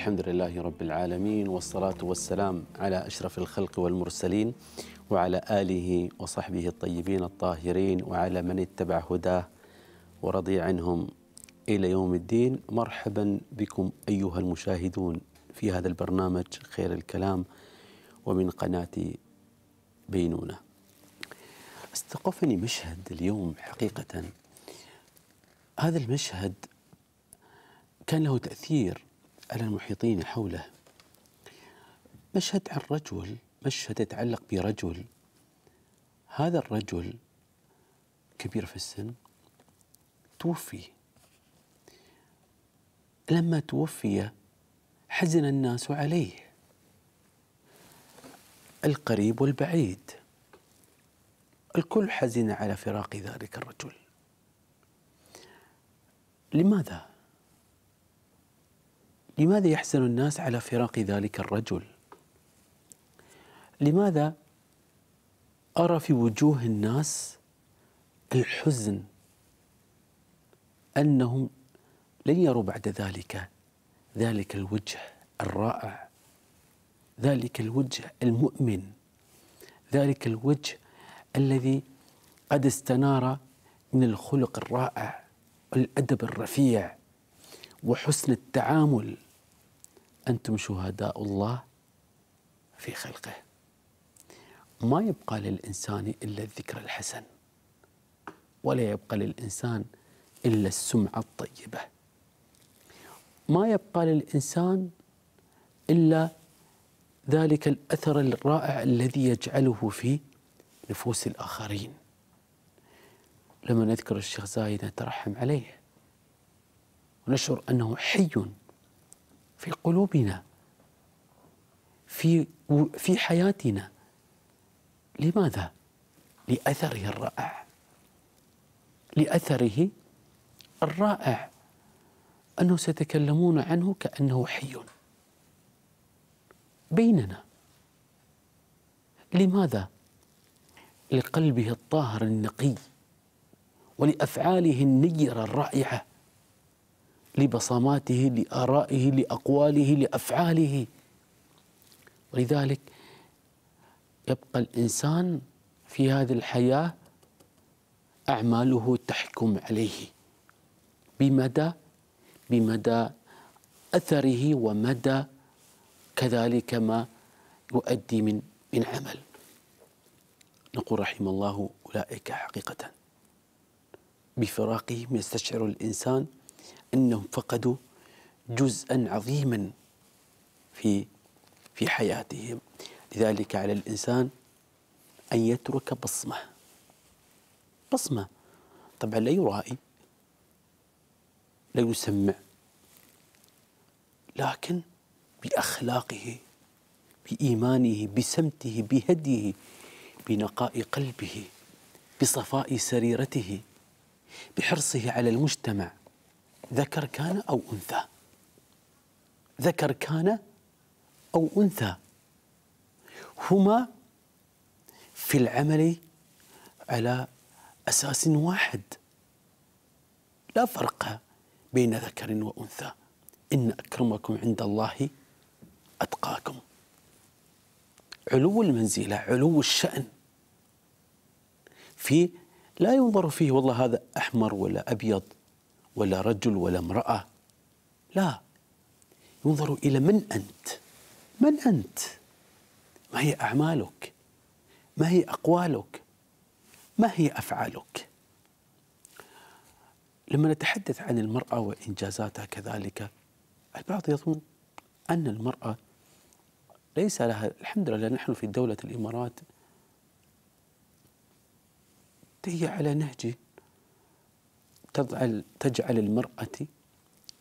الحمد لله رب العالمين والصلاة والسلام على أشرف الخلق والمرسلين وعلى آله وصحبه الطيبين الطاهرين وعلى من اتبع هداه ورضي عنهم إلى يوم الدين مرحبا بكم أيها المشاهدون في هذا البرنامج خير الكلام ومن قناة بينونة استقفني مشهد اليوم حقيقة هذا المشهد كان له تأثير على المحيطين حوله مشهد عن رجل مشهد يتعلق برجل هذا الرجل كبير في السن توفي لما توفي حزن الناس عليه القريب والبعيد الكل حزن على فراق ذلك الرجل لماذا لماذا يحزن الناس على فراق ذلك الرجل لماذا ارى في وجوه الناس الحزن انهم لن يروا بعد ذلك ذلك الوجه الرائع ذلك الوجه المؤمن ذلك الوجه الذي قد استنار من الخلق الرائع والادب الرفيع وحسن التعامل انتم شهداء الله في خلقه ما يبقى للانسان الا الذكر الحسن ولا يبقى للانسان الا السمعه الطيبه ما يبقى للانسان الا ذلك الاثر الرائع الذي يجعله في نفوس الاخرين لما نذكر الشيخ زايد نترحم عليه ونشعر انه حي في قلوبنا في في حياتنا لماذا؟ لأثره الرائع لأثره الرائع أنه سيتكلمون عنه كأنه حي بيننا لماذا؟ لقلبه الطاهر النقي ولأفعاله النيرة الرائعة لبصماته لآرائه لأقواله لأفعاله ولذلك يبقى الإنسان في هذه الحياة أعماله تحكم عليه بمدى بمدى أثره ومدى كذلك ما يؤدي من من عمل نقول رحم الله أولئك حقيقة بفراقهم يستشعر الإنسان انهم فقدوا جزءا عظيما في في حياتهم لذلك على الانسان ان يترك بصمه بصمه طبعا لا يرائي لا يسمع لكن باخلاقه بايمانه بسمته بهديه بنقاء قلبه بصفاء سريرته بحرصه على المجتمع ذكر كان أو أنثى ذكر كان أو أنثى هما في العمل على أساس واحد لا فرق بين ذكر وأنثى إن أكرمكم عند الله أتقاكم علو المنزلة علو الشأن في لا ينظر فيه والله هذا أحمر ولا أبيض ولا رجل ولا امرأة لا ينظر إلى من أنت من أنت ما هي أعمالك ما هي أقوالك ما هي أفعالك لما نتحدث عن المرأة وإنجازاتها كذلك البعض يظن أن المرأة ليس لها الحمد لله نحن في دولة الإمارات هي على نهج تجعل, تجعل المرأة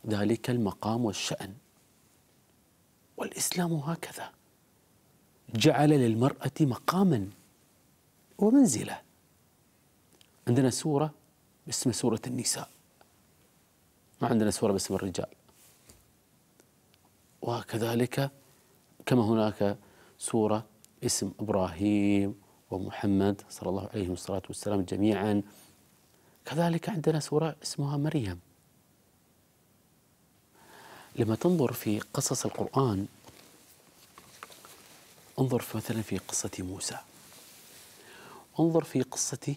ذلك المقام والشأن والإسلام هكذا جعل للمرأة مقاما ومنزلة عندنا سورة باسم سورة النساء ما عندنا سورة باسم الرجال وكذلك كما هناك سورة اسم إبراهيم ومحمد صلى الله عليه وسلم والسلام جميعا كذلك عندنا سورة اسمها مريم لما تنظر في قصص القرآن انظر مثلا في قصة موسى انظر في قصة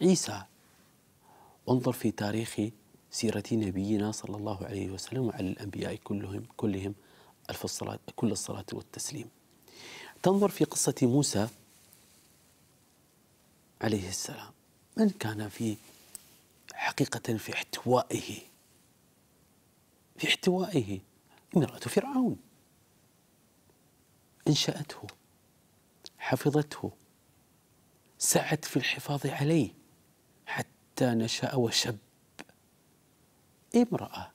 عيسى انظر في تاريخ سيرة نبينا صلى الله عليه وسلم وعلى الأنبياء كلهم كلهم ألف الصلاة كل الصلاة والتسليم تنظر في قصة موسى عليه السلام من كان في حقيقة في احتوائه في احتوائه امرأة فرعون أنشأته حفظته سعت في الحفاظ عليه حتى نشأ وشب امرأة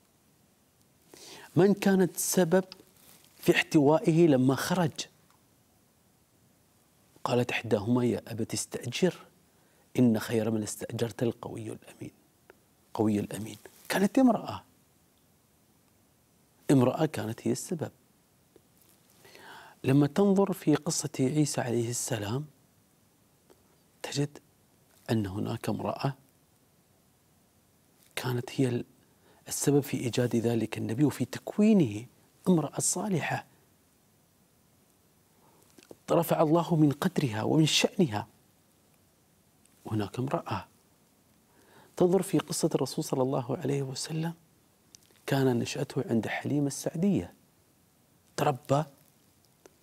من كانت سبب في احتوائه لما خرج قالت إحداهما يا أبت استأجر إن خير من استأجرت القوي الأمين القوي الأمين كانت امرأة امرأة كانت هي السبب لما تنظر في قصة عيسى عليه السلام تجد أن هناك امرأة كانت هي السبب في إيجاد ذلك النبي وفي تكوينه امرأة صالحة رفع الله من قدرها ومن شأنها هناك امرأة تنظر في قصة الرسول صلى الله عليه وسلم كان نشأته عند حليمة السعدية تربى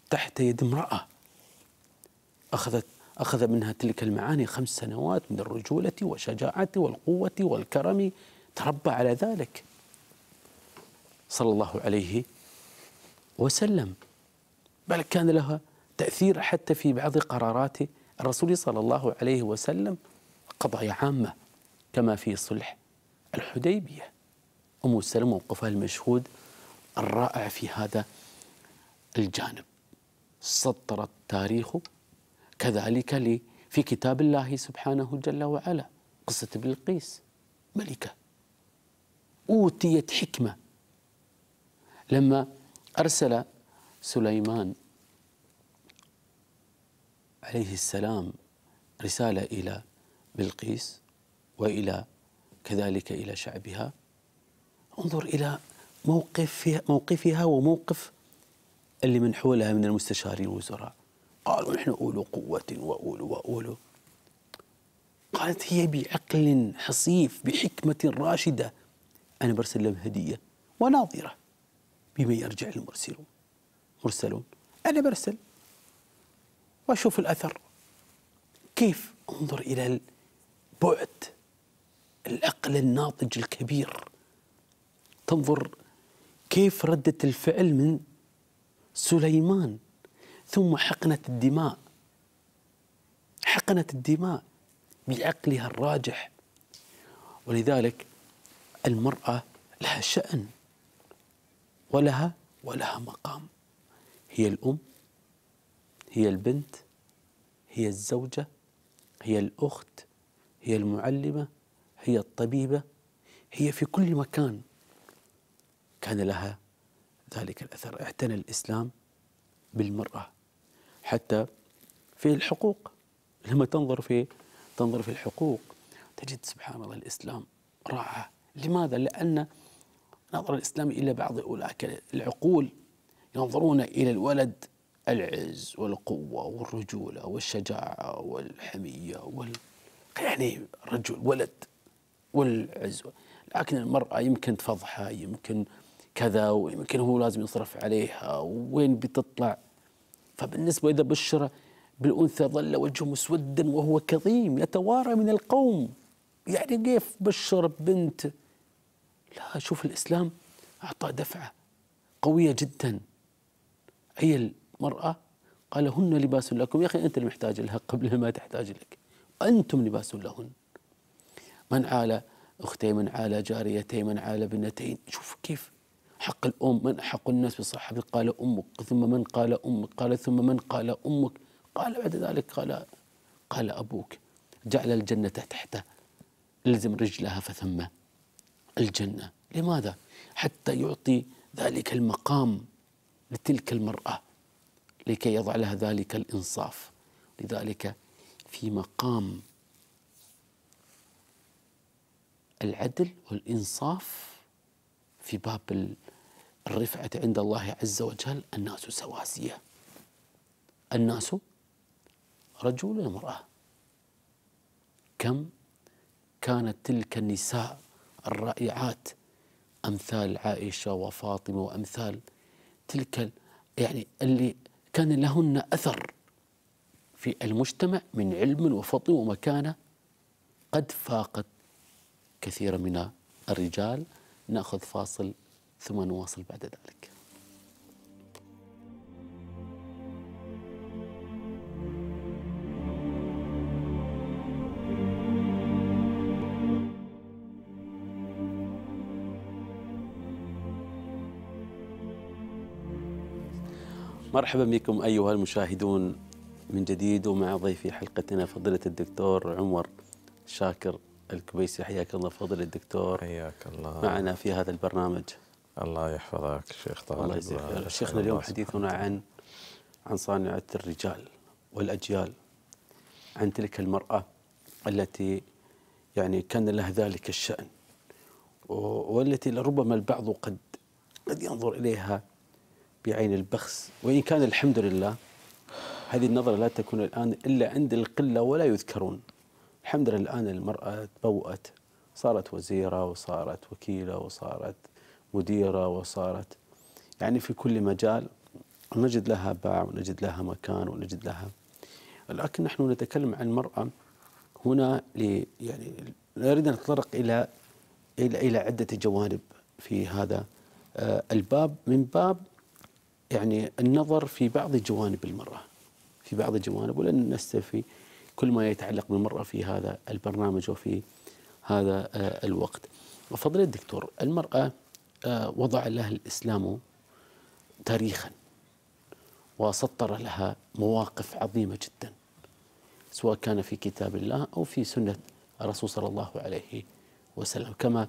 تحت يد امرأة أخذت أخذ منها تلك المعاني خمس سنوات من الرجولة والشجاعة والقوة والكرم تربى على ذلك صلى الله عليه وسلم بل كان لها تأثير حتى في بعض قرارات الرسول صلى الله عليه وسلم قضايا عامة كما في صلح الحديبية أم سلمة موقفها المشهود الرائع في هذا الجانب سطرت تاريخه كذلك لي في كتاب الله سبحانه جل وعلا قصة بلقيس ملكة أوتيت حكمة لما أرسل سليمان عليه السلام رسالة إلى بلقيس والى كذلك الى شعبها انظر الى موقف موقفها وموقف اللي من حولها من المستشارين والوزراء قالوا نحن اولو قوه واولو واولو قالت هي بعقل حصيف بحكمه راشده انا برسل لهم هديه وناظره بما يرجع المرسلون مرسلون انا برسل واشوف الاثر كيف انظر الى البعد العقل الناضج الكبير تنظر كيف ردة الفعل من سليمان ثم حقنت الدماء حقنت الدماء بعقلها الراجح ولذلك المرأة لها شأن ولها ولها مقام هي الأم هي البنت هي الزوجة هي الأخت هي المعلمة هي الطبيبة هي في كل مكان كان لها ذلك الأثر اعتنى الإسلام بالمرأة حتى في الحقوق لما تنظر في تنظر في الحقوق تجد سبحان الله الإسلام راعى لماذا؟ لأن نظر الإسلام إلى بعض أولئك العقول ينظرون إلى الولد العز والقوة والرجولة والشجاعة والحمية وال... يعني رجل ولد والعزوة لكن المرأة يمكن تفضحها يمكن كذا ويمكن هو لازم يصرف عليها وين بتطلع فبالنسبة إذا بشر بالأنثى ظل وجهه مسودا وهو كظيم يتوارى من القوم يعني كيف بشر بنت لا شوف الإسلام أعطى دفعة قوية جدا هي المرأة قال هن لباس لكم يا أخي أنت اللي محتاج لها قبل ما تحتاج لك أنتم لباس لهن من عال أختي من عال جاريتي من عال بنتين شوف كيف حق الأم من أحق الناس بالصحابة قال أمك ثم من قال أمك قال ثم من قال أمك قال بعد ذلك قال قال أبوك جعل الجنة تحته الزم رجلها فثم الجنة لماذا؟ حتى يعطي ذلك المقام لتلك المرأة لكي يضع لها ذلك الإنصاف لذلك في مقام العدل والإنصاف في باب الرفعة عند الله عز وجل الناس سواسية الناس رجل وامرأة كم كانت تلك النساء الرائعات أمثال عائشة وفاطمة وأمثال تلك يعني اللي كان لهن أثر في المجتمع من علم وفضل ومكانة قد فاقت كثيرة من الرجال نأخذ فاصل ثم نواصل بعد ذلك مرحبا بكم ايها المشاهدون من جديد ومع ضيفي حلقتنا فضيله الدكتور عمر شاكر الكبيسي حياك الله فضل الدكتور حياك الله معنا في هذا البرنامج الله يحفظك شيخ طارق الله يجزيك شيخنا اليوم حديثنا عن عن صانعة الرجال والأجيال عن تلك المرأة التي يعني كان لها ذلك الشأن والتي لربما البعض قد قد ينظر إليها بعين البخس وإن كان الحمد لله هذه النظرة لا تكون الآن إلا عند القلة ولا يذكرون الحمد لله الآن المرأة تبوأت صارت وزيرة وصارت وكيلة وصارت مديرة وصارت يعني في كل مجال نجد لها باع ونجد لها مكان ونجد لها لكن نحن نتكلم عن المرأة هنا لي يعني نريد أن نتطرق إلى إلى إلى عدة جوانب في هذا آه، الباب من باب يعني النظر في بعض جوانب المرأة في بعض الجوانب ولن نستفي كل ما يتعلق بالمرأة في هذا البرنامج وفي هذا آه، الوقت فضل الدكتور المرأة آه، وضع لها الإسلام تاريخا وسطر لها مواقف عظيمة جدا سواء كان في كتاب الله أو في سنة الرسول صلى الله عليه وسلم كما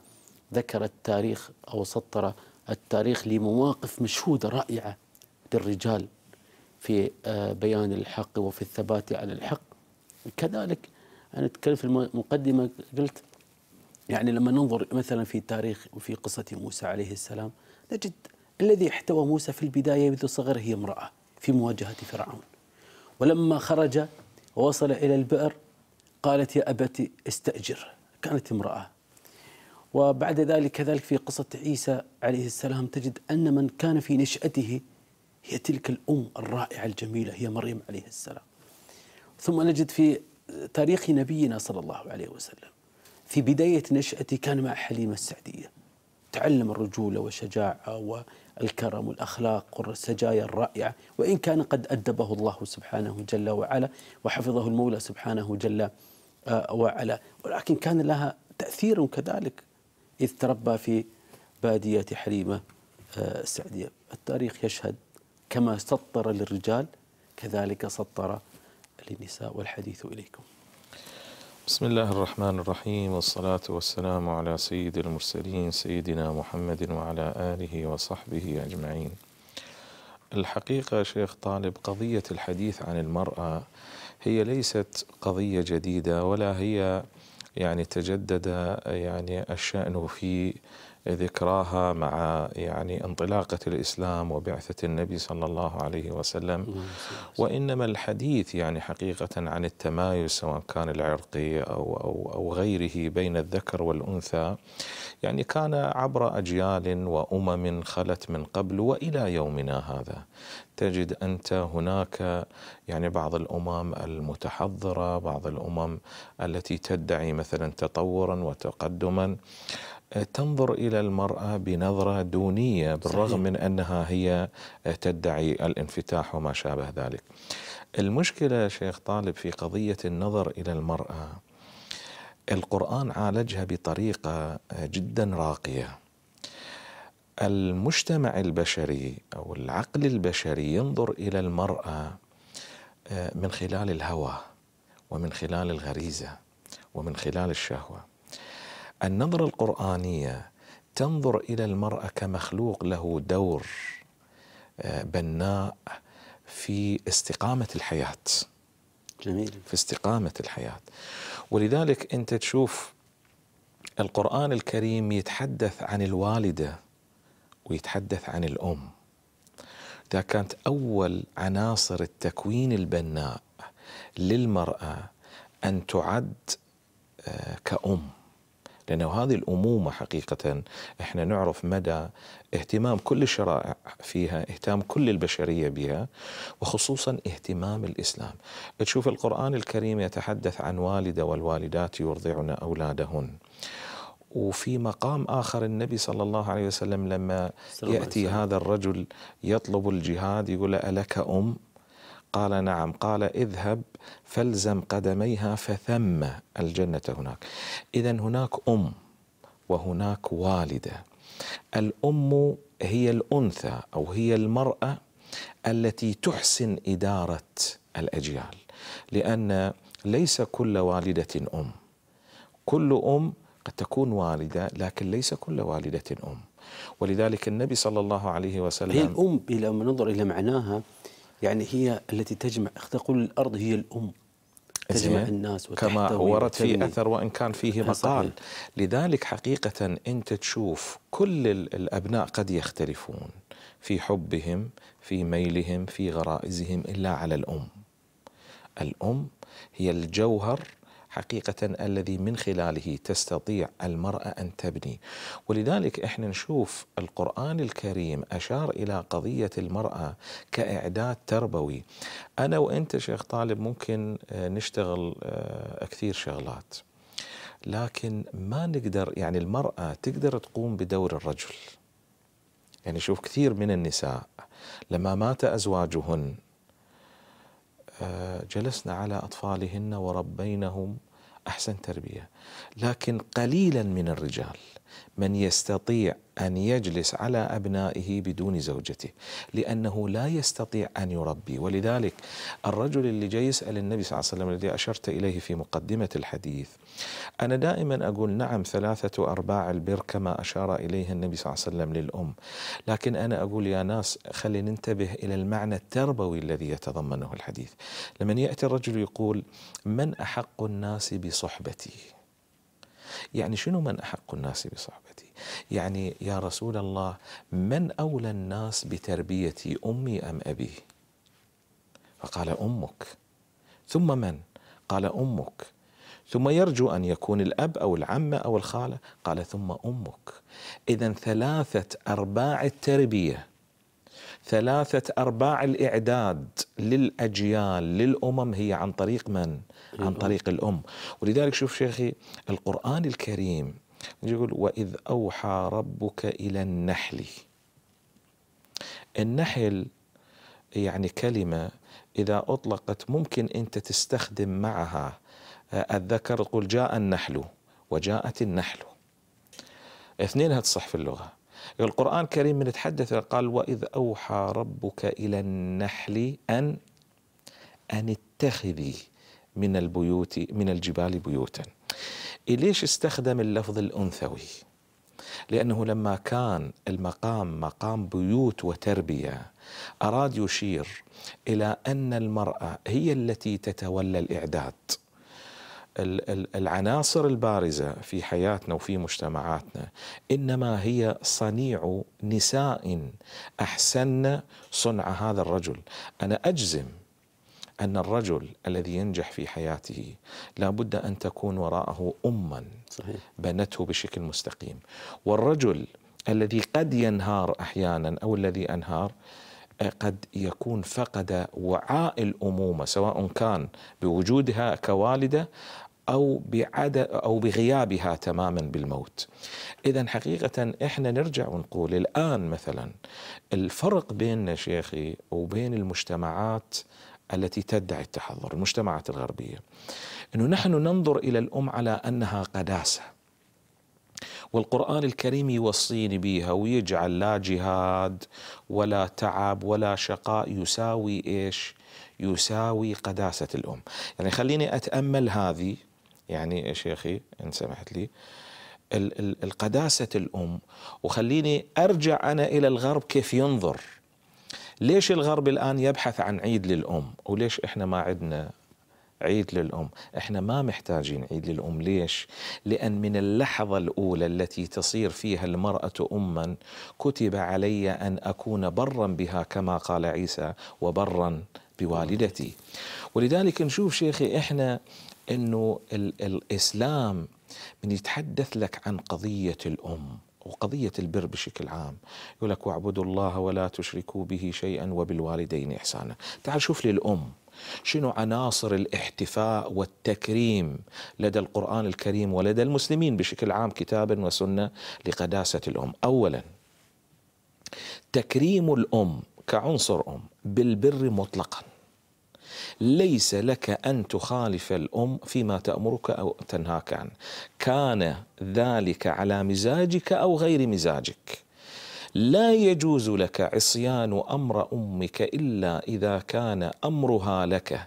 ذكر التاريخ أو سطر التاريخ لمواقف مشهودة رائعة للرجال في آه، بيان الحق وفي الثبات على الحق كذلك أنا أتكلم في المقدمة قلت يعني لما ننظر مثلا في تاريخ وفي قصة موسى عليه السلام نجد الذي احتوى موسى في البداية منذ صغره هي امرأة في مواجهة فرعون ولما خرج ووصل إلى البئر قالت يا ابتي استأجر كانت امرأة وبعد ذلك كذلك في قصة عيسى عليه السلام تجد أن من كان في نشأته هي تلك الأم الرائعة الجميلة هي مريم عليه السلام ثم نجد في تاريخ نبينا صلى الله عليه وسلم في بداية نشأته كان مع حليمة السعدية تعلم الرجولة والشجاعة والكرم والأخلاق والسجايا الرائعة وإن كان قد أدبه الله سبحانه جل وعلا وحفظه المولى سبحانه جل آه، وعلا ولكن كان لها تأثير كذلك إذ تربى في بادية حليمة آه، السعدية التاريخ يشهد كما سطر للرجال كذلك سطر للنساء والحديث إليكم بسم الله الرحمن الرحيم والصلاة والسلام على سيد المرسلين سيدنا محمد وعلى آله وصحبه أجمعين الحقيقة شيخ طالب قضية الحديث عن المرأة هي ليست قضية جديدة ولا هي يعني تجدد يعني الشأن في ذكراها مع يعني انطلاقة الإسلام وبعثة النبي صلى الله عليه وسلم وإنما الحديث يعني حقيقة عن التمايز سواء كان العرقي أو, أو, أو غيره بين الذكر والأنثى يعني كان عبر أجيال وأمم خلت من قبل وإلى يومنا هذا تجد أنت هناك يعني بعض الأمم المتحضرة بعض الأمم التي تدعي مثلا تطورا وتقدما تنظر الى المراه بنظره دونيه بالرغم صحيح. من انها هي آه، تدعي الانفتاح وما شابه ذلك. المشكله شيخ طالب في قضيه النظر الى المراه القران عالجها بطريقه آه، جدا راقيه. المجتمع البشري او العقل البشري ينظر الى المراه آه، من خلال الهوى ومن خلال الغريزه ومن خلال الشهوه. النظرة القرآنية تنظر إلى المرأة كمخلوق له دور آه، بناء في استقامة الحياة جميل في استقامة الحياة ولذلك أنت تشوف القرآن الكريم يتحدث عن الوالدة ويتحدث عن الأم ده كانت أول عناصر التكوين البناء للمرأة أن تعد آه، كأم لأنه هذه الأمومة حقيقة احنا نعرف مدى اهتمام كل الشرائع فيها اهتمام كل البشرية بها وخصوصا اهتمام الإسلام تشوف القرآن الكريم يتحدث عن والدة والوالدات يرضعن أولادهن وفي مقام آخر النبي صلى الله عليه وسلم لما يأتي هذا الرجل يطلب الجهاد يقول ألك أم قال نعم قال اذهب فالزم قدميها فثم الجنة هناك إذا هناك أم وهناك والدة الأم هي الأنثى أو هي المرأة التي تحسن إدارة الأجيال لأن ليس كل والدة أم كل أم قد تكون والدة لكن ليس كل والدة أم ولذلك النبي صلى الله عليه وسلم هي الأم لما ننظر إلى معناها يعني هي التي تجمع تقول الأرض هي الأم تجمع الناس كما ورد في أثر وإن كان فيه مقال لذلك حقيقة أنت تشوف كل الأبناء قد يختلفون في حبهم في ميلهم في غرائزهم إلا على الأم الأم هي الجوهر حقيقة الذي من خلاله تستطيع المرأة أن تبني ولذلك إحنا نشوف القرآن الكريم أشار إلى قضية المرأة كإعداد تربوي أنا وأنت شيخ طالب ممكن آه، نشتغل آه، كثير شغلات لكن ما نقدر يعني المرأة تقدر تقوم بدور الرجل يعني شوف كثير من النساء لما مات أزواجهن آه، جلسنا على أطفالهن وربينهم أحسن تربية لكن قليلا من الرجال من يستطيع ان يجلس على ابنائه بدون زوجته لانه لا يستطيع ان يربي ولذلك الرجل اللي جاي يسال النبي صلى الله عليه وسلم الذي اشرت اليه في مقدمه الحديث انا دائما اقول نعم ثلاثه ارباع البر كما اشار اليه النبي صلى الله عليه وسلم للام لكن انا اقول يا ناس خلي ننتبه الى المعنى التربوي الذي يتضمنه الحديث لمن ياتي الرجل يقول من احق الناس بصحبتي يعني شنو من أحق الناس بصحبتي يعني يا رسول الله من أولى الناس بتربيتي أمي أم أبي فقال أمك ثم من قال أمك ثم يرجو أن يكون الأب أو العمة أو الخالة قال ثم أمك إذا ثلاثة أرباع التربية ثلاثة أرباع الإعداد للأجيال للأمم هي عن طريق من؟ عن إيه. طريق الأم ولذلك شوف شيخي القرآن الكريم يقول وإذ أوحى ربك إلى النحل النحل يعني كلمة إذا أطلقت ممكن أنت تستخدم معها آه، الذكر تقول جاء النحل وجاءت النحل اثنينها تصح في اللغة القرآن الكريم من يتحدث قال وإذ أوحى ربك إلى النحل أن أن اتخذي من البيوت من الجبال بيوتا ليش استخدم اللفظ الأنثوي لأنه لما كان المقام مقام بيوت وتربية أراد يشير إلى أن المرأة هي التي تتولى الإعداد العناصر البارزة في حياتنا وفي مجتمعاتنا إنما هي صنيع نساء أحسن صنع هذا الرجل أنا أجزم أن الرجل الذي ينجح في حياته لا بد أن تكون وراءه أما صحيح. بنته بشكل مستقيم والرجل الذي قد ينهار أحيانا أو الذي أنهار آه، قد يكون فقد وعاء الأمومة سواء كان بوجودها كوالدة أو بعد أو بغيابها تماما بالموت. إذا حقيقة إحنا نرجع ونقول الآن مثلا الفرق بيننا شيخي وبين المجتمعات التي تدعي التحضر المجتمعات الغربية أنه نحن ننظر إلى الأم على أنها قداسة والقرآن الكريم يوصيني بها ويجعل لا جهاد ولا تعب ولا شقاء يساوي إيش يساوي قداسة الأم يعني خليني أتأمل هذه يعني يا شيخي إن سمحت لي القداسة الأم وخليني أرجع أنا إلى الغرب كيف ينظر ليش الغرب الآن يبحث عن عيد للأم وليش إحنا ما عندنا عيد للأم إحنا ما محتاجين عيد للأم ليش؟ لأن من اللحظة الأولى التي تصير فيها المرأة أما كتب علي أن أكون برا بها كما قال عيسى وبرا بوالدتي ولذلك نشوف شيخي إحنا أنه الإسلام من يتحدث لك عن قضية الأم وقضية البر بشكل عام يقول لك واعبدوا الله ولا تشركوا به شيئا وبالوالدين إحسانا تعال شوف لي الأم شنو عناصر الاحتفاء والتكريم لدى القرآن الكريم ولدى المسلمين بشكل عام كتابا وسنة لقداسة الأم أولا تكريم الأم كعنصر أم بالبر مطلقاً ليس لك أن تخالف الأم فيما تأمرك أو تنهاك عنه كان ذلك على مزاجك أو غير مزاجك لا يجوز لك عصيان أمر أمك إلا إذا كان أمرها لك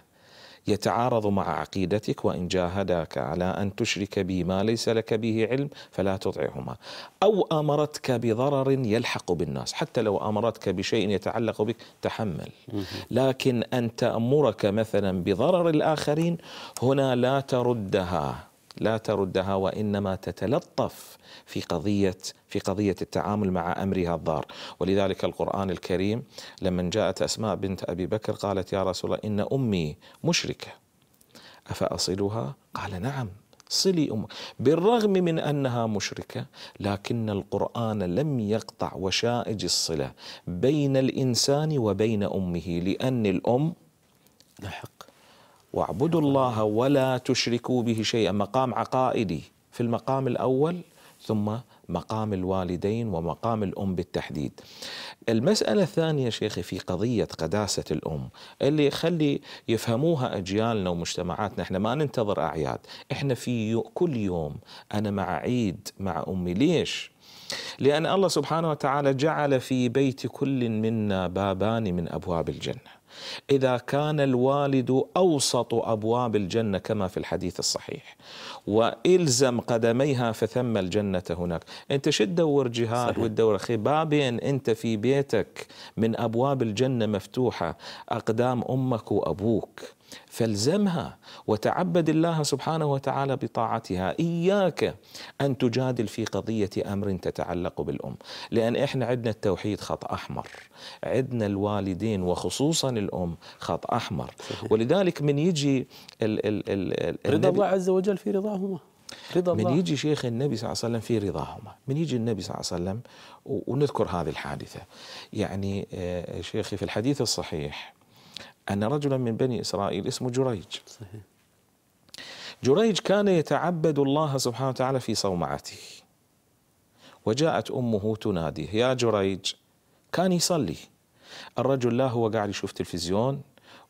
يتعارض مع عقيدتك وإن جاهداك على أن تشرك بي ما ليس لك به علم فلا تطعهما أو أمرتك بضرر يلحق بالناس حتى لو أمرتك بشيء يتعلق بك تحمل لكن أن تأمرك مثلا بضرر الآخرين هنا لا تردها لا تردها وانما تتلطف في قضيه في قضيه التعامل مع امرها الضار، ولذلك القران الكريم لما جاءت اسماء بنت ابي بكر قالت يا رسول الله ان امي مشركه افاصلها؟ قال نعم صلي أم بالرغم من انها مشركه لكن القران لم يقطع وشائج الصله بين الانسان وبين امه لان الام لحق واعبدوا الله ولا تشركوا به شيئا مقام عقائدي في المقام الأول ثم مقام الوالدين ومقام الأم بالتحديد المسألة الثانية شيخي في قضية قداسة الأم اللي يخلي يفهموها أجيالنا ومجتمعاتنا إحنا ما ننتظر أعياد إحنا في كل يوم أنا مع عيد مع أمي ليش؟ لأن الله سبحانه وتعالى جعل في بيت كل منا بابان من أبواب الجنة إذا كان الوالد أوسط أبواب الجنة كما في الحديث الصحيح والزم قدميها فثم الجنه هناك انت شو تدور جهاد صحيح. وتدور اخي بابين انت في بيتك من ابواب الجنه مفتوحه اقدام امك وابوك فالزمها وتعبد الله سبحانه وتعالى بطاعتها اياك ان تجادل في قضيه امر تتعلق بالام لان احنا عندنا التوحيد خط احمر عندنا الوالدين وخصوصا الام خط احمر ولذلك من يجي ال ال ال رضا الله عز وجل في رضاه رضاهما رضا الله من يجي شيخ النبي صلى الله عليه وسلم في رضاهما من يجي النبي صلى الله عليه وسلم ونذكر هذه الحادثة يعني آه، شيخي في الحديث الصحيح أن رجلا من بني إسرائيل اسمه جريج صحيح. جريج كان يتعبد الله سبحانه وتعالى في صومعته وجاءت أمه تناديه يا جريج كان يصلي الرجل لا هو قاعد يشوف تلفزيون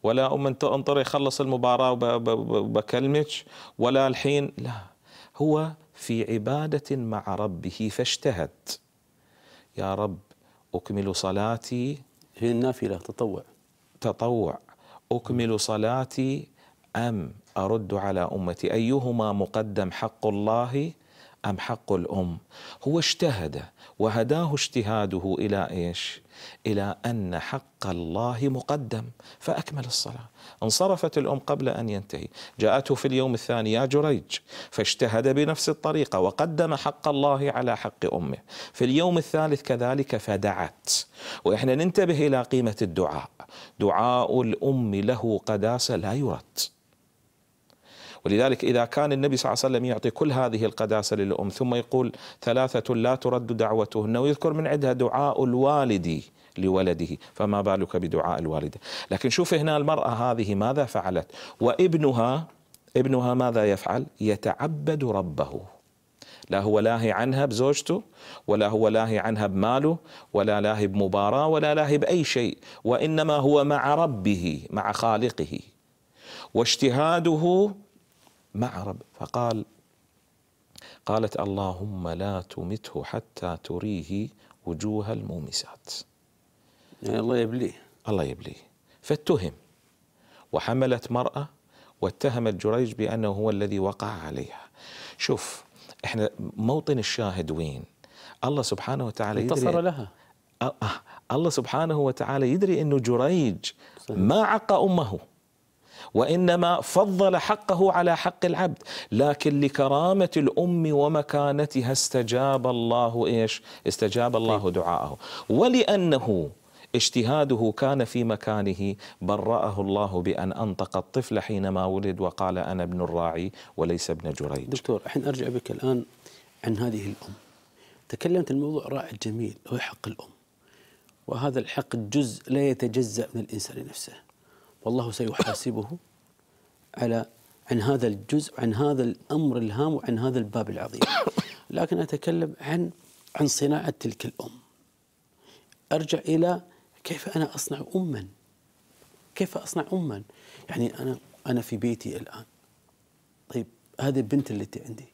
ولا أم انطر يخلص المباراة وبكلمك ولا الحين لا هو في عبادة مع ربه فاجتهد يا رب أكمل صلاتي هي النافلة تطوع تطوع أكمل صلاتي أم أرد على أمتي أيهما مقدم حق الله أم حق الأم هو اجتهد وهداه اجتهاده إلى إيش إلى أن حق الله مقدم فأكمل الصلاة انصرفت الأم قبل أن ينتهي جاءته في اليوم الثاني يا جريج فاجتهد بنفس الطريقة وقدم حق الله على حق أمه في اليوم الثالث كذلك فدعت وإحنا ننتبه إلى قيمة الدعاء دعاء الأم له قداسة لا يرد ولذلك إذا كان النبي صلى الله عليه وسلم يعطي كل هذه القداسة للأم ثم يقول ثلاثة لا ترد دعوتهن ويذكر من عندها دعاء الوالد لولده فما بالك بدعاء الوالدة لكن شوف هنا المرأة هذه ماذا فعلت وابنها ابنها ماذا يفعل يتعبد ربه لا هو لاهي عنها بزوجته ولا هو لاهي عنها بماله ولا لاهي بمباراة ولا لاهي بأي شيء وإنما هو مع ربه مع خالقه واجتهاده مع رب فقال قالت اللهم لا تمته حتى تريه وجوه المومسات يعني الله يبليه الله يبليه فاتهم وحملت مرأة واتهمت جريج بأنه هو الذي وقع عليها شوف احنا موطن الشاهد وين الله سبحانه وتعالى يدري انتصر لها آه، آه، الله سبحانه وتعالى يدري أنه جريج ما عق أمه وانما فضل حقه على حق العبد لكن لكرامه الام ومكانتها استجاب الله ايش استجاب الله طيب. دعاءه ولانه اجتهاده كان في مكانه برأه الله بأن أنطق الطفل حينما ولد وقال أنا ابن الراعي وليس ابن جريج دكتور الحين أرجع بك الآن عن هذه الأم تكلمت الموضوع رائع جميل هو حق الأم وهذا الحق جزء لا يتجزأ من الإنسان نفسه والله سيحاسبه على عن هذا الجزء عن هذا الامر الهام وعن هذا الباب العظيم لكن اتكلم عن عن صناعه تلك الام ارجع الى كيف انا اصنع اما كيف اصنع اما يعني انا انا في بيتي الان طيب هذه البنت التي عندي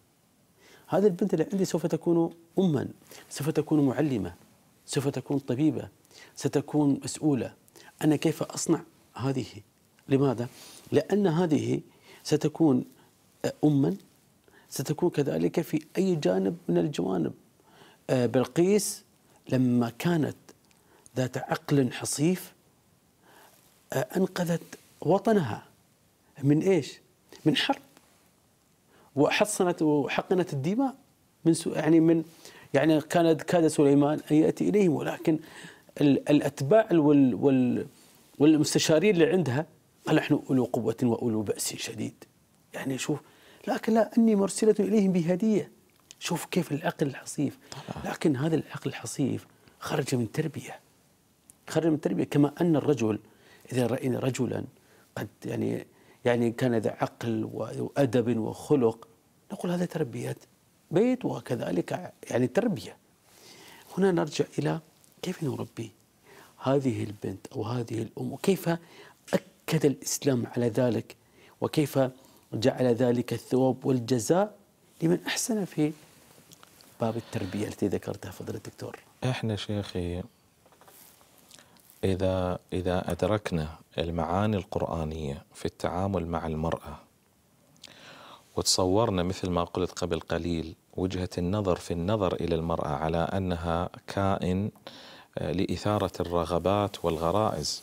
هذه البنت اللي عندي سوف تكون اما سوف تكون معلمه سوف تكون طبيبه ستكون مسؤوله انا كيف اصنع هذه لماذا؟ لأن هذه ستكون آه، أما ستكون كذلك في أي جانب من الجوانب آه، بلقيس لما كانت ذات عقل حصيف آه، أنقذت وطنها من إيش؟ من حرب وحصنت وحقنت الدماء من سو يعني من يعني كان كاد سليمان ان ياتي اليهم ولكن الاتباع وال وال والمستشارين اللي عندها قال نحن أولو قوة وأولو بأس شديد يعني شوف لكن لا أني مرسلة إليهم بهدية شوف كيف العقل الحصيف لكن هذا العقل الحصيف خرج من تربية خرج من تربية كما أن الرجل إذا رأينا رجلا قد يعني يعني كان ذا عقل وأدب وخلق نقول هذا تربية بيت وكذلك يعني تربية هنا نرجع إلى كيف نربي هذه البنت أو هذه الأم وكيف أكد الإسلام على ذلك وكيف جعل ذلك الثواب والجزاء لمن أحسن في باب التربية التي ذكرتها فضل الدكتور إحنا شيخي إذا إذا أدركنا المعاني القرآنية في التعامل مع المرأة وتصورنا مثل ما قلت قبل قليل وجهة النظر في النظر إلى المرأة على أنها كائن آه، لإثارة الرغبات والغرائز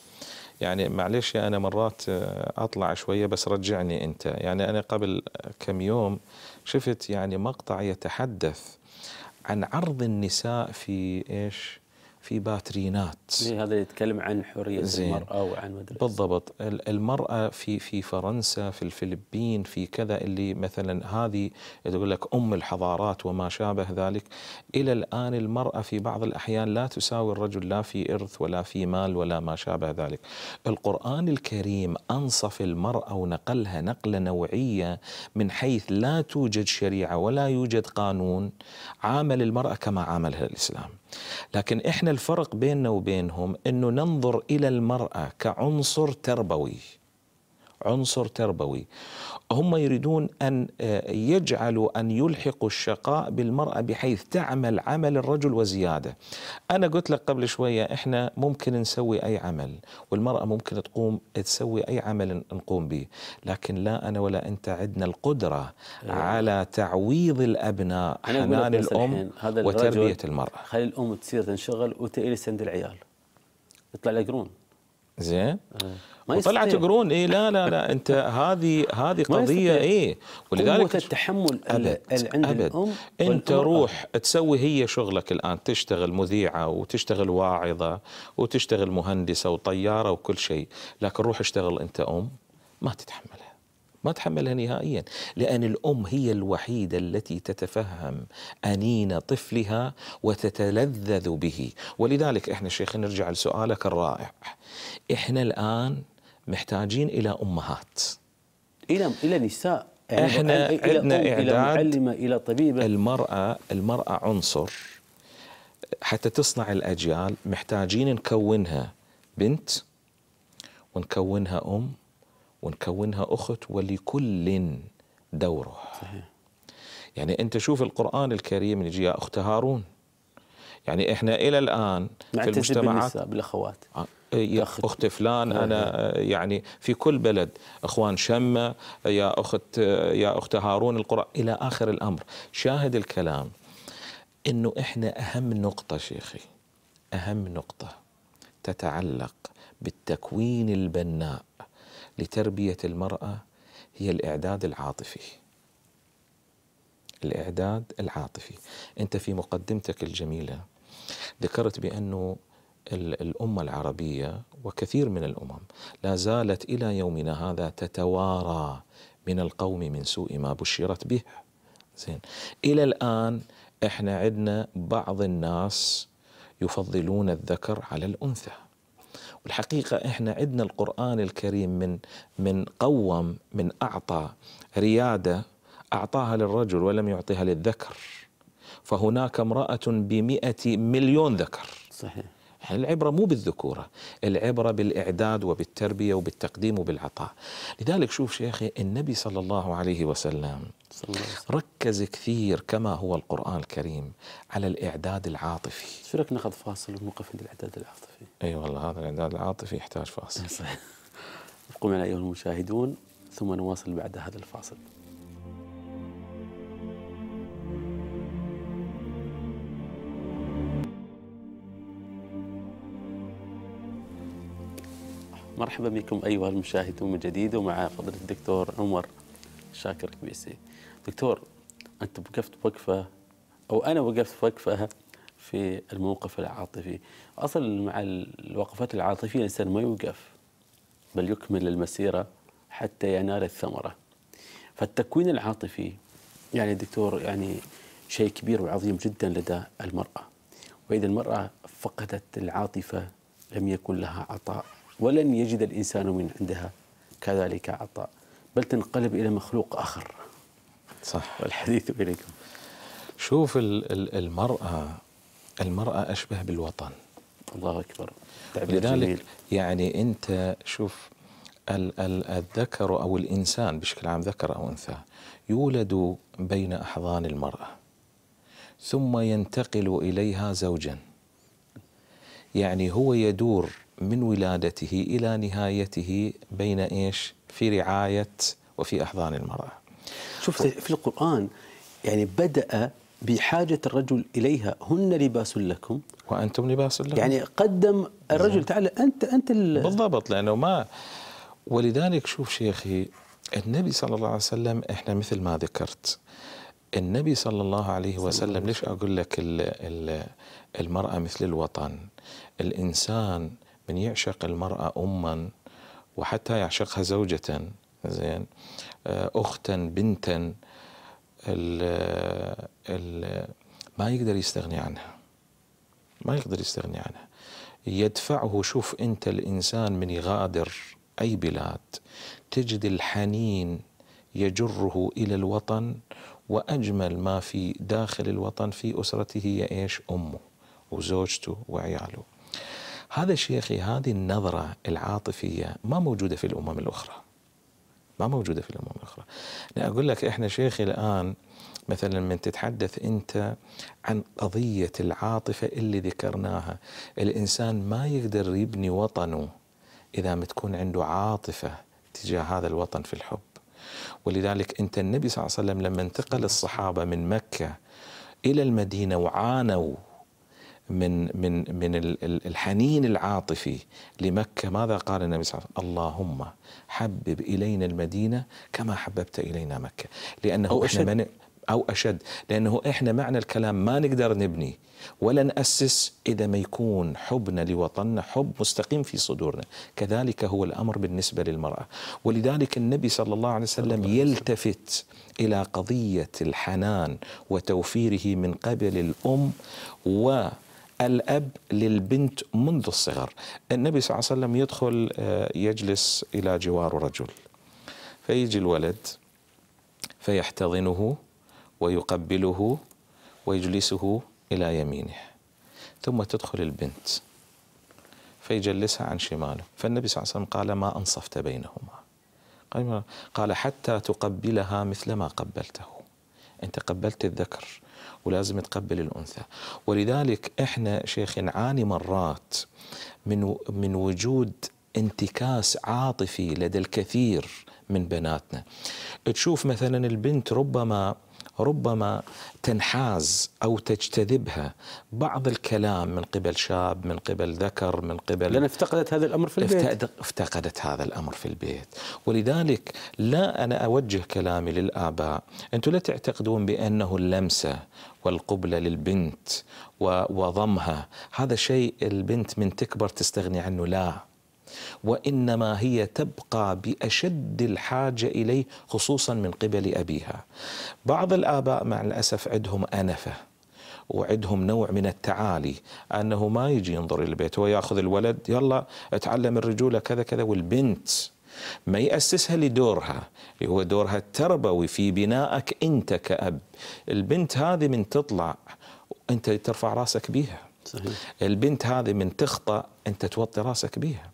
يعني معلش أنا مرات آه، أطلع شوية بس رجعني أنت يعني أنا قبل كم يوم شفت يعني مقطع يتحدث عن عرض النساء في إيش في باترينات هذا يتكلم عن حريه زين. المراه وعن مدرسة. بالضبط المراه في في فرنسا في الفلبين في كذا اللي مثلا هذه تقول لك ام الحضارات وما شابه ذلك الى الان المراه في بعض الاحيان لا تساوي الرجل لا في ارث ولا في مال ولا ما شابه ذلك القران الكريم انصف المراه ونقلها نقله نوعيه من حيث لا توجد شريعه ولا يوجد قانون عامل المراه كما عاملها الاسلام لكن احنا الفرق بيننا وبينهم انه ننظر الى المراه كعنصر تربوي عنصر تربوي هم يريدون أن آه، يجعلوا أن يلحقوا الشقاء بالمرأة بحيث تعمل عمل الرجل وزيادة أنا قلت لك قبل شوية إحنا ممكن نسوي أي عمل والمرأة ممكن تقوم تسوي أي عمل نقوم به لكن لا أنا ولا أنت عندنا القدرة أيوة. على تعويض الأبناء حنان الأم هذا وتربية المرأة خلي الأم تصير تنشغل وتجلس عند العيال يطلع له زين آه. ما وطلعت قرون اي لا لا لا انت هذه هذه قضيه اي ولذلك قوه التحمل أبد عند أبد الام انت روح تسوي هي شغلك الان تشتغل مذيعه وتشتغل واعظه وتشتغل مهندسه وطياره وكل شيء لكن روح اشتغل انت ام ما تتحملها ما تحملها نهائيا لأن الأم هي الوحيدة التي تتفهم أنين طفلها وتتلذذ به ولذلك إحنا شيخ نرجع لسؤالك الرائع إحنا الآن محتاجين إلى أمهات إلى إلى نساء يعني إحنا عندنا إعداد إلى معلمة إلى طبيبة المرأة المرأة عنصر حتى تصنع الأجيال محتاجين نكونها بنت ونكونها أم ونكونها أخت ولكل دوره صحيح. يعني أنت شوف القرآن الكريم يجي يا أخت هارون يعني إحنا إلى الآن في يعني المجتمعات بالأخوات آه، إيه، يا اخت فلان انا آه، يعني في كل بلد اخوان شمه يا اخت آه، يا اخت هارون القران الى اخر الامر شاهد الكلام انه احنا اهم نقطه شيخي اهم نقطه تتعلق بالتكوين البناء لتربيه المراه هي الاعداد العاطفي. الاعداد العاطفي، انت في مقدمتك الجميله ذكرت بانه الامه العربيه وكثير من الامم لا زالت الى يومنا هذا تتوارى من القوم من سوء ما بشرت به. زين الى الان احنا عندنا بعض الناس يفضلون الذكر على الانثى. والحقيقة إحنا عندنا القرآن الكريم من من قوم من أعطى ريادة أعطاها للرجل ولم يعطيها للذكر فهناك امرأة بمئة مليون ذكر صحيح العبرة مو بالذكورة العبرة بالإعداد وبالتربية وبالتقديم وبالعطاء لذلك شوف شيخي النبي صلى الله عليه وسلم ركز كثير كما هو القرآن الكريم على الإعداد العاطفي شو رأيك ناخذ فاصل ونوقف عند الإعداد العاطفي أي أيوة والله هذا الإعداد العاطفي يحتاج فاصل ابقوا معنا أيها المشاهدون ثم نواصل بعد هذا الفاصل مرحبا بكم أيها المشاهدون من جديد ومع فضل الدكتور عمر شاكر كبيسي دكتور أنت وقفت وقفة أو أنا وقفت وقفة في الموقف العاطفي اصل مع الوقفات العاطفية الإنسان ما يوقف بل يكمل المسيرة حتى ينال الثمرة فالتكوين العاطفي يعني دكتور يعني شيء كبير وعظيم جدا لدى المرأة وإذا المرأة فقدت العاطفة لم يكن لها عطاء ولن يجد الإنسان من عندها كذلك عطاء بل تنقلب إلى مخلوق آخر صح والحديث إليكم شوف المرأة المرأة أشبه بالوطن الله أكبر لذلك جميل. يعني أنت شوف ال ال الذكر أو الإنسان بشكل عام ذكر أو أنثى يولد بين أحضان المرأة ثم ينتقل إليها زوجا يعني هو يدور من ولادته إلى نهايته بين إيش في رعاية وفي أحضان المرأة شوف في القرآن يعني بدأ بحاجة الرجل إليها هن لباس لكم وأنتم لباس لكم يعني قدم الرجل تعالى أنت أنت بالضبط لأنه ما ولذلك شوف شيخي النبي صلى الله عليه وسلم إحنا مثل ما ذكرت النبي صلى الله عليه وسلم ليش أقول لك الـ الـ المرأة مثل الوطن الإنسان من يعشق المرأة أما وحتى يعشقها زوجة زين آه، اختا بنتا ال ال ما يقدر يستغني عنها ما يقدر يستغني عنها يدفعه شوف انت الانسان من يغادر اي بلاد تجد الحنين يجره الى الوطن واجمل ما في داخل الوطن في اسرته هي ايش؟ امه وزوجته وعياله. هذا شيخي هذه النظره العاطفيه ما موجوده في الامم الاخرى. ما موجودة في الأمم الأخرى أنا أقول لك إحنا شيخي الآن مثلا من تتحدث أنت عن قضية العاطفة اللي ذكرناها الإنسان ما يقدر يبني وطنه إذا ما تكون عنده عاطفة تجاه هذا الوطن في الحب ولذلك أنت النبي صلى الله عليه وسلم لما انتقل الصحابة من مكة إلى المدينة وعانوا من من من الحنين العاطفي لمكه ماذا قال النبي صلى الله عليه وسلم؟ اللهم حبب الينا المدينه كما حببت الينا مكه، لانه أو احنا أشد. او اشد، لانه احنا معنى الكلام ما نقدر نبني ولا ناسس اذا ما يكون حبنا لوطننا حب مستقيم في صدورنا، كذلك هو الامر بالنسبه للمراه، ولذلك النبي صلى الله عليه وسلم يلتفت الى قضيه الحنان وتوفيره من قبل الام و الأب للبنت منذ الصغر النبي صلى الله عليه وسلم يدخل آه، يجلس إلى جوار رجل فيجي الولد فيحتضنه ويقبله ويجلسه إلى يمينه ثم تدخل البنت فيجلسها عن شماله فالنبي صلى الله عليه وسلم قال ما أنصفت بينهما قال حتى تقبلها مثل ما قبلته أنت قبلت الذكر ولازم تقبل الانثى ولذلك احنا شيخ نعاني مرات من من وجود انتكاس عاطفي لدى الكثير من بناتنا تشوف مثلا البنت ربما ربما تنحاز أو تجتذبها بعض الكلام من قبل شاب من قبل ذكر من قبل لأن افتقدت هذا الأمر في البيت افتقدت هذا الأمر في البيت ولذلك لا أنا أوجه كلامي للآباء أنتم لا تعتقدون بأنه اللمسة والقبلة للبنت وضمها هذا شيء البنت من تكبر تستغني عنه لا وإنما هي تبقى بأشد الحاجة إليه خصوصا من قبل أبيها بعض الآباء مع الأسف عندهم أنفة وعندهم نوع من التعالي أنه ما يجي ينظر البيت هو يأخذ الولد يلا اتعلم الرجولة كذا كذا والبنت ما يأسسها لدورها اللي هو دورها التربوي في بنائك أنت كأب البنت هذه من تطلع أنت ترفع راسك بها صحيح. البنت هذه من تخطأ أنت توطي راسك بيها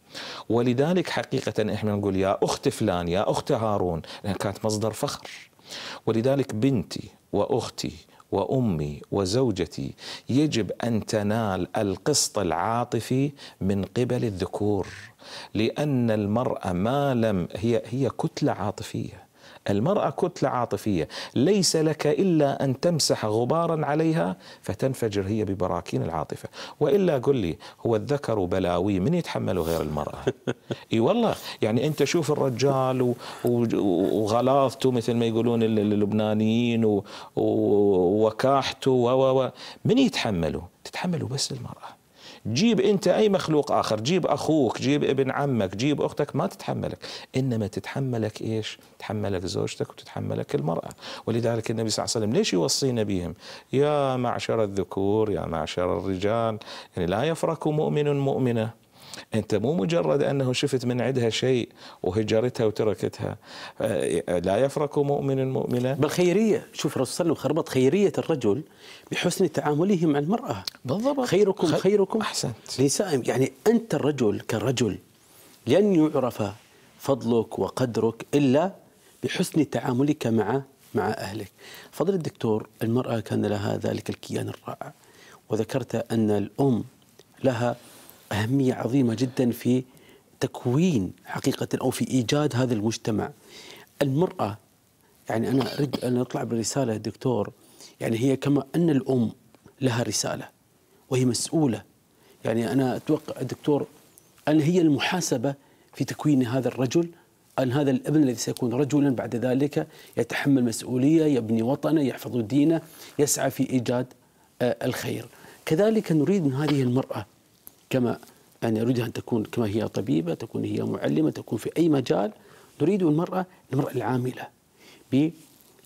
ولذلك حقيقة إحنا نقول يا أخت فلان يا أخت هارون لأن كانت مصدر فخر ولذلك بنتي وأختي وامي وزوجتي يجب ان تنال القسط العاطفي من قبل الذكور لان المراه ما لم هي هي كتله عاطفيه المرأة كتلة عاطفية ليس لك إلا أن تمسح غبارا عليها فتنفجر هي ببراكين العاطفة وإلا قل لي هو الذكر بلاوي من يتحمله غير المرأة إي والله يعني أنت شوف الرجال وغلاظته مثل ما يقولون اللبنانيين ووكاحته و من يتحمله تتحمله بس المرأة جيب انت اي مخلوق اخر جيب اخوك جيب ابن عمك جيب اختك ما تتحملك انما تتحملك ايش تتحملك زوجتك وتتحملك المراه ولذلك النبي صلى الله عليه وسلم ليش يوصينا بهم يا معشر الذكور يا معشر الرجال يعني لا يفرق مؤمن مؤمنه انت مو مجرد انه شفت من عندها شيء وهجرتها وتركتها آه، لا يفرق مؤمن مؤمنة بالخيريه شوف الرسول صلى الله عليه وسلم خربط خيريه الرجل بحسن تعامله مع المراه بالضبط خيركم خيركم احسنت لنساء يعني انت الرجل كرجل لن يعرف فضلك وقدرك الا بحسن تعاملك مع مع اهلك. فضل الدكتور المراه كان لها ذلك الكيان الرائع وذكرت ان الام لها أهمية عظيمة جدا في تكوين حقيقة أو في إيجاد هذا المجتمع المرأة يعني أنا أريد أن أطلع برسالة دكتور يعني هي كما أن الأم لها رسالة وهي مسؤولة يعني أنا أتوقع دكتور أن هي المحاسبة في تكوين هذا الرجل أن هذا الابن الذي سيكون رجلا بعد ذلك يتحمل مسؤولية يبني وطنه يحفظ دينه يسعى في إيجاد آه، الخير كذلك نريد من هذه المرأة كما أنا أريدها أن تكون كما هي طبيبة تكون هي معلمة تكون في أي مجال نريد المرأة المرأة العاملة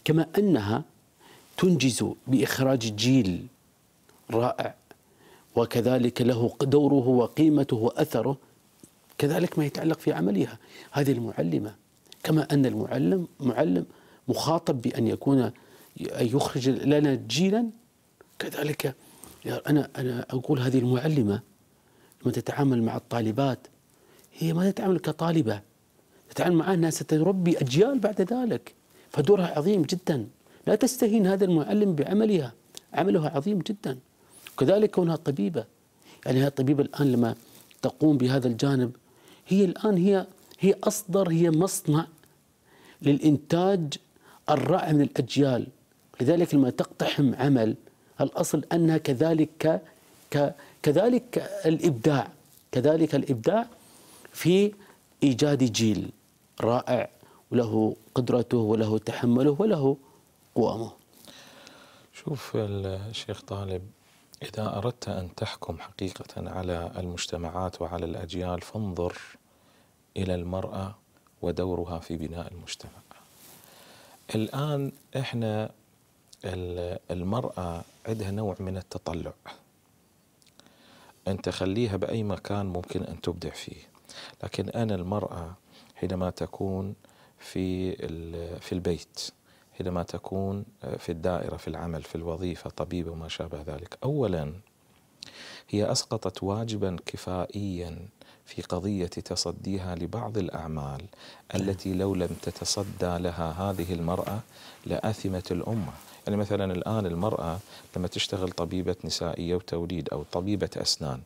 كما أنها تنجز بإخراج جيل رائع وكذلك له دوره وقيمته وأثره كذلك ما يتعلق في عملها هذه المعلمة كما أن المعلم معلم مخاطب بأن يكون أن يخرج لنا جيلا كذلك أنا أنا أقول هذه المعلمة لما تتعامل مع الطالبات هي ما تتعامل كطالبة تتعامل معها أنها ستربي أجيال بعد ذلك فدورها عظيم جدا لا تستهين هذا المعلم بعملها عملها عظيم جدا كذلك كونها طبيبة يعني هي الطبيبة الآن لما تقوم بهذا الجانب هي الآن هي هي أصدر هي مصنع للإنتاج الرائع من الأجيال لذلك لما تقتحم عمل الأصل أنها كذلك ك كذلك الابداع كذلك الابداع في ايجاد جيل رائع وله قدرته وله تحمله وله قوامه. شوف الشيخ طالب اذا اردت ان تحكم حقيقه على المجتمعات وعلى الاجيال فانظر الى المراه ودورها في بناء المجتمع. الان احنا المراه عندها نوع من التطلع. أن تخليها بأي مكان ممكن أن تبدع فيه لكن أنا المرأة حينما تكون في, في البيت حينما تكون آه، في الدائرة في العمل في الوظيفة طبيبة وما شابه ذلك أولا هي أسقطت واجبا كفائيا في قضية تصديها لبعض الأعمال نعم. التي لو لم تتصدى لها هذه المرأة لأثمت الأمة يعني مثلا الآن المرأة لما تشتغل طبيبة نسائية وتوليد أو طبيبة أسنان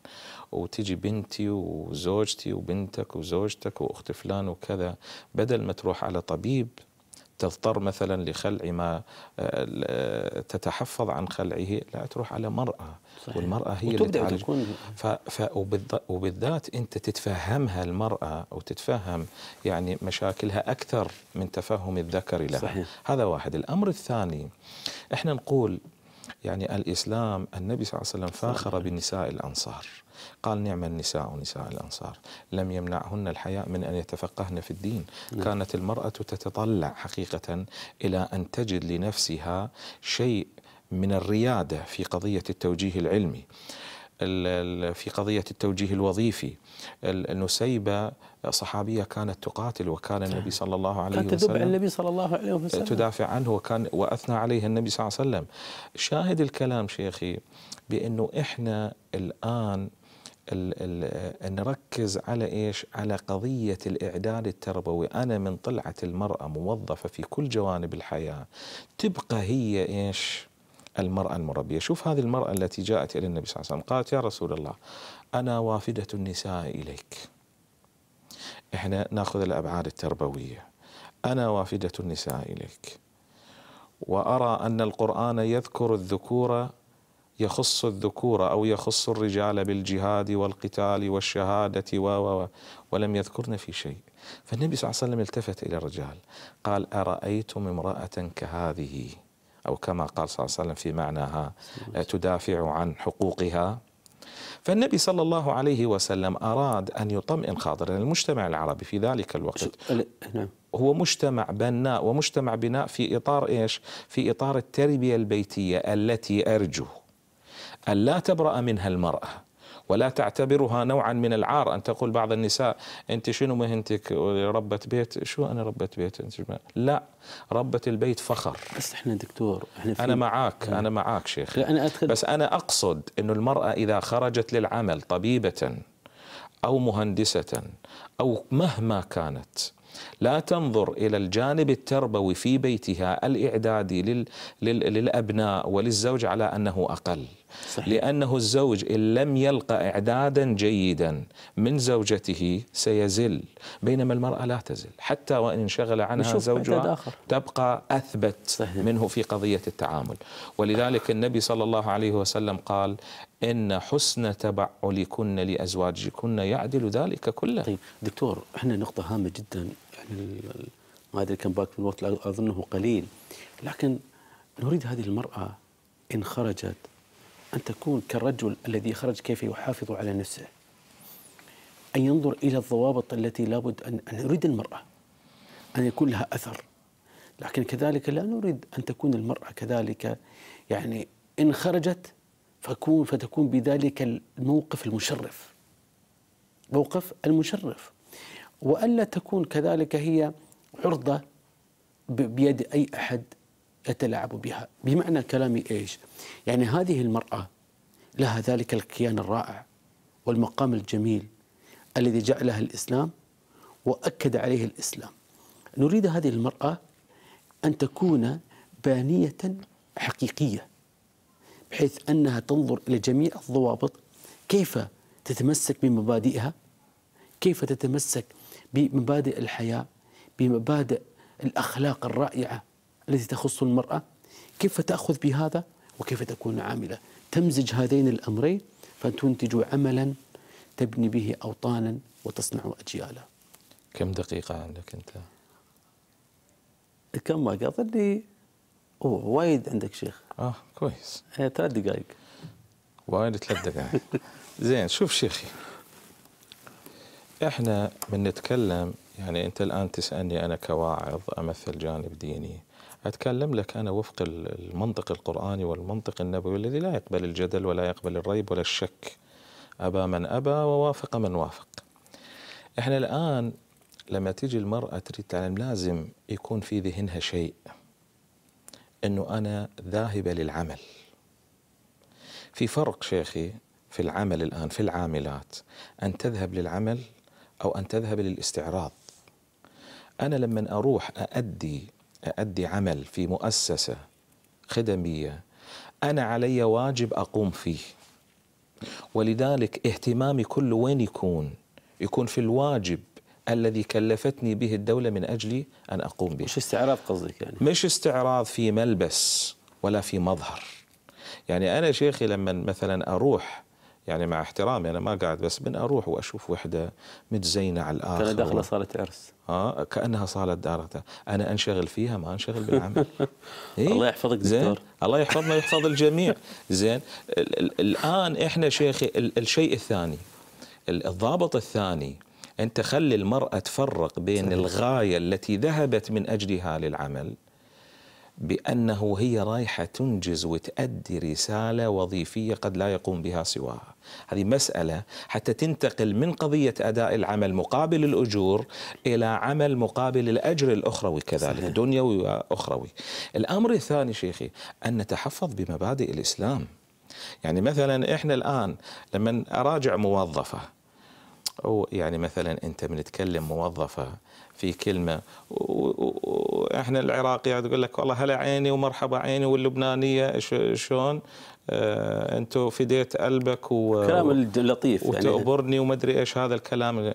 وتجي بنتي وزوجتي وبنتك وزوجتك وأخت فلان وكذا بدل ما تروح على طبيب تضطر مثلا لخلع ما آه، آه، تتحفظ عن خلعه لا تروح على مرأة صحيح. والمرأة هي اللي تعالج ف... ف... وبالذات أنت تتفهمها المرأة وتتفهم يعني مشاكلها أكثر من تفهم الذكر لها صحيح. هذا واحد الأمر الثاني احنا نقول يعني الإسلام النبي صلى الله عليه وسلم فاخر بنساء الأنصار قال نعم النساء نساء الأنصار لم يمنعهن الحياء من أن يتفقهن في الدين نعم. كانت المرأة تتطلع حقيقة إلى أن تجد لنفسها شيء من الريادة في قضية التوجيه العلمي في قضية التوجيه الوظيفي النسيبة صحابية كانت تقاتل وكان النبي صلى الله عليه كانت وسلم النبي صلى الله عليه وسلم تدافع عنه وكان وأثنى عليه النبي صلى الله عليه وسلم شاهد الكلام شيخي بأنه إحنا الآن الـ الـ نركز على ايش؟ على قضيه الاعداد التربوي، انا من طلعت المراه موظفه في كل جوانب الحياه تبقى هي ايش؟ المراه المربيه، شوف هذه المراه التي جاءت الى النبي صلى الله عليه وسلم قالت يا رسول الله انا وافده النساء اليك. احنا ناخذ الابعاد التربويه. انا وافده النساء اليك. وارى ان القران يذكر الذكور يخص الذكور أو يخص الرجال بالجهاد والقتال والشهادة و ولم يذكرن في شيء فالنبي صلى الله عليه وسلم التفت إلى الرجال قال أرأيتم امرأة كهذه أو كما قال صلى الله عليه وسلم في معناها تدافع عن حقوقها فالنبي صلى الله عليه وسلم أراد أن يطمئن خاطر المجتمع العربي في ذلك الوقت نعم. هو مجتمع بناء ومجتمع بناء في إطار إيش في إطار التربية البيتية التي أرجو أن لا تبرأ منها المرأة ولا تعتبرها نوعا من العار أن تقول بعض النساء أنت شنو مهنتك ربة بيت شو أنا ربة بيت أنت لا ربة البيت فخر بس احنا دكتور احنا في أنا معاك آه. أنا معاك شيخ أنا أدخل بس أنا أقصد أن المرأة إذا خرجت للعمل طبيبة أو مهندسة أو مهما كانت لا تنظر إلى الجانب التربوي في بيتها الإعدادي للأبناء وللزوج على أنه أقل صحيح. لأنه الزوج إن لم يلقى إعدادا جيدا من زوجته سيزل بينما المرأة لا تزل حتى وإن انشغل عنها زوجها آخر. تبقى أثبت صحيح. منه في قضية التعامل ولذلك النبي صلى الله عليه وسلم قال إن حسن تبعلكن لأزواجكن يعدل ذلك كله طيب دكتور احنا نقطة هامة جدا يعني ما ادري كم باقي في الوقت اظنه قليل لكن نريد هذه المراه ان خرجت ان تكون كالرجل الذي خرج كيف يحافظ على نفسه ان ينظر الى الضوابط التي لابد ان نريد المراه ان يكون لها اثر لكن كذلك لا نريد ان تكون المراه كذلك يعني ان خرجت فكون فتكون بذلك الموقف المشرف موقف المشرف والا تكون كذلك هي عرضه بيد اي احد يتلاعب بها، بمعنى كلامي ايش؟ يعني هذه المراه لها ذلك الكيان الرائع والمقام الجميل الذي جعلها الاسلام واكد عليه الاسلام. نريد هذه المراه ان تكون بانيه حقيقيه بحيث انها تنظر الى جميع الضوابط كيف تتمسك بمبادئها كيف تتمسك بمبادئ الحياة بمبادئ الأخلاق الرائعة التي تخص المرأة كيف تأخذ بهذا وكيف تكون عاملة تمزج هذين الأمرين فتنتج عملا تبني به أوطانا وتصنع أجيالا كم دقيقة عندك أنت؟ كم ما قاطر لي اوه وايد عندك شيخ اه كويس إيه، ثلاث دقائق وايد ثلاث دقائق زين شوف شيخي احنا بنتكلم يعني انت الان تسالني انا كواعظ امثل جانب ديني اتكلم لك انا وفق المنطق القراني والمنطق النبوي الذي لا يقبل الجدل ولا يقبل الريب ولا الشك ابى من ابى ووافق من وافق احنا الان لما تيجي المراه تريد تعلم لازم يكون في ذهنها شيء انه انا ذاهبه للعمل في فرق شيخي في العمل الان في العاملات ان تذهب للعمل أو أن تذهب للاستعراض أنا لما أروح أأدي أأدي عمل في مؤسسة خدمية أنا علي واجب أقوم فيه ولذلك اهتمامي كله وين يكون يكون في الواجب الذي كلفتني به الدولة من أجل أن أقوم به مش استعراض قصدك يعني مش استعراض في ملبس ولا في مظهر يعني أنا شيخي لما مثلا أروح يعني مع احترامي انا ما قاعد بس من اروح واشوف وحده متزينه على الاخر كانها داخله صاله عرس اه كانها صاله دار انا انشغل فيها ما انشغل بالعمل إيه؟ الله يحفظك دكتور الله يحفظنا ويحفظ الجميع زين الان احنا شيخي الشيء الثاني الضابط الثاني انت خلي المراه تفرق بين الغايه التي ذهبت من اجلها للعمل بأنه هي رايحة تنجز وتأدي رسالة وظيفية قد لا يقوم بها سواها هذه مسألة حتى تنتقل من قضية أداء العمل مقابل الأجور إلى عمل مقابل الأجر الأخروي كذلك صحيح. دنيوي وأخروي الأمر الثاني شيخي أن نتحفظ بمبادئ الإسلام يعني مثلا إحنا الآن لما أراجع موظفة أو يعني مثلا أنت من تكلم موظفة في كلمه واحنا العراقي يقول لك والله هلا عيني ومرحبا عيني واللبنانيه شلون آه انتم فديت قلبك و كلام لطيف يعني. وتقبرني وما ادري ايش هذا الكلام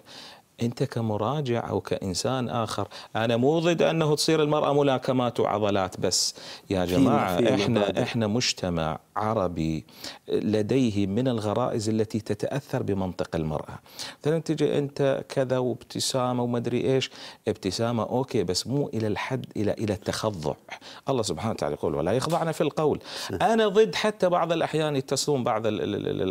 انت كمراجع او كانسان اخر انا مو ضد انه تصير المراه ملاكمات وعضلات بس يا جماعه فيه احنا فيه احنا مجتمع عربي لديه من الغرائز التي تتاثر بمنطق المراه مثلا تجي انت كذا وابتسامه ومدري ايش ابتسامه اوكي بس مو الى الحد الى الى التخضع الله سبحانه وتعالى يقول ولا يخضعنا في القول نعم. انا ضد حتى بعض الاحيان يتصلون بعض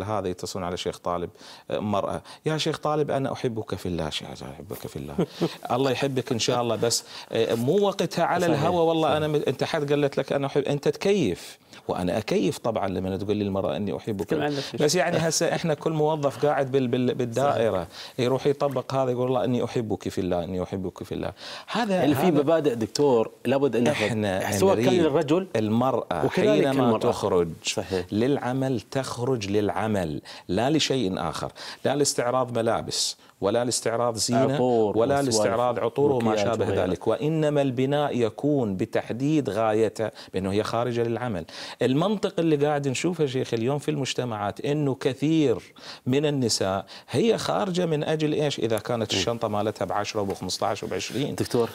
هذا يتصلون على شيخ طالب آه، مراه يا شيخ طالب انا احبك في الله حاشا احبك في الله الله يحبك ان شاء الله بس آه، مو وقتها على الهوى والله صحيح. انا انت حد قالت لك انا احب انت تكيف وانا اكيف طبعا لما تقول لي المراه اني احبك بس يعني هسه احنا كل موظف قاعد بال بال بالدائره صحيح. يروح يطبق هذا يقول الله اني احبك في الله اني احبك في الله هذا يعني في مبادئ دكتور لابد ان احنا سواء كان الرجل المراه حينما المرأة. تخرج صحيح. للعمل تخرج للعمل لا لشيء اخر لا لاستعراض ملابس ولا لاستعراض زينة ولا لاستعراض عطور وما شابه ذلك وإنما البناء يكون بتحديد غايته بأنه هي خارجة للعمل المنطق اللي قاعد نشوفه شيخ اليوم في المجتمعات أنه كثير من النساء هي خارجة من أجل إيش إذا كانت الشنطة مالتها ب10 وب15 وب20 دكتور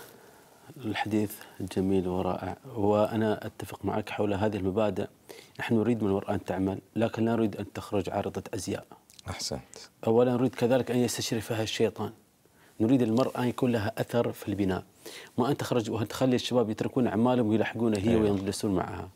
الحديث جميل ورائع وأنا أتفق معك حول هذه المبادئ نحن نريد من المرأة أن تعمل لكن لا نريد أن تخرج عارضة أزياء أحسنت أولا نريد كذلك أن يستشرفها الشيطان نريد المرأة أن يكون لها أثر في البناء ما أن تخرج وأن تخلي الشباب يتركون أعمالهم ويلحقون هي أيوة. ويجلسون معها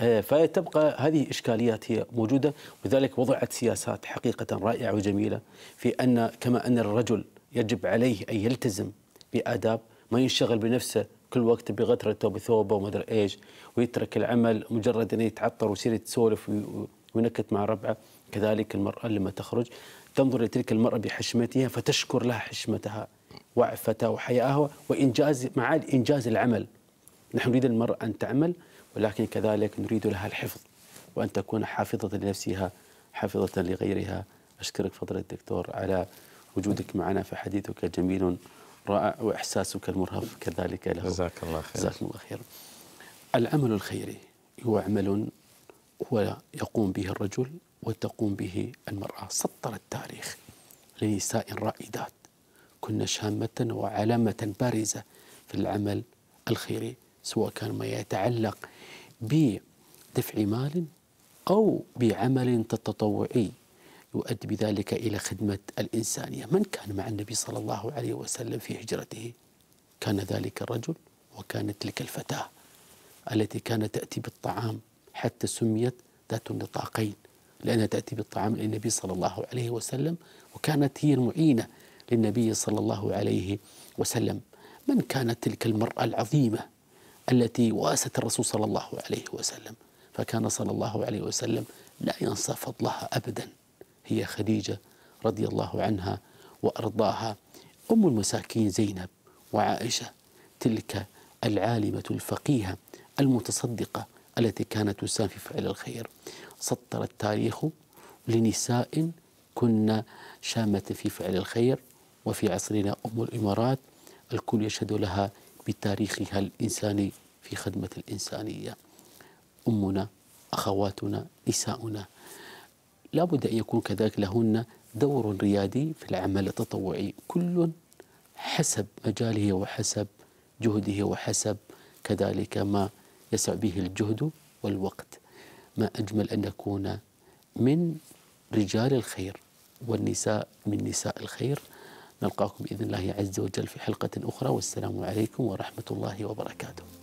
آه، فتبقى هذه إشكاليات هي موجودة وذلك وضعت سياسات حقيقة رائعة وجميلة في أن كما أن الرجل يجب عليه أن يلتزم بآداب ما ينشغل بنفسه كل وقت بغترته بثوبه وما ادري ايش ويترك العمل مجرد انه يتعطر ويصير يتسولف وينكت مع ربعه كذلك المرأة لما تخرج تنظر لتلك المرأة بحشمتها فتشكر لها حشمتها وعفتها وحياها وإنجاز مع إنجاز العمل نحن نريد المرأة أن تعمل ولكن كذلك نريد لها الحفظ وأن تكون حافظة لنفسها حافظة لغيرها أشكرك فضل الدكتور على وجودك معنا فحديثك جميل رائع وإحساسك المرهف كذلك له جزاك الله خير جزاك الله خير العمل الخيري هو عمل هو يقوم به الرجل وتقوم به المرأة سطر التاريخ لنساء رائدات كن شامة وعلامة بارزة في العمل الخيري سواء كان ما يتعلق بدفع مال أو بعمل تطوعي يؤدي بذلك إلى خدمة الإنسانية من كان مع النبي صلى الله عليه وسلم في هجرته كان ذلك الرجل وكانت تلك الفتاة التي كانت تأتي بالطعام حتى سميت ذات النطاقين لأنها تأتي بالطعام للنبي صلى الله عليه وسلم وكانت هي المعينة للنبي صلى الله عليه وسلم من كانت تلك المرأة العظيمة التي واست الرسول صلى الله عليه وسلم فكان صلى الله عليه وسلم لا ينسى فضلها أبدا هي خديجة رضي الله عنها وأرضاها أم المساكين زينب وعائشة تلك العالمة الفقيهة المتصدقة التي كانت تساهم في فعل الخير سطر التاريخ لنساء كن شامة في فعل الخير وفي عصرنا أم الإمارات الكل يشهد لها بتاريخها الإنساني في خدمة الإنسانية أمنا أخواتنا نساؤنا لا بد أن يكون كذلك لهن دور ريادي في العمل التطوعي كل حسب مجاله وحسب جهده وحسب كذلك ما يسع به الجهد والوقت ما أجمل أن نكون من رجال الخير والنساء من نساء الخير نلقاكم بإذن الله عز وجل في حلقة أخرى والسلام عليكم ورحمة الله وبركاته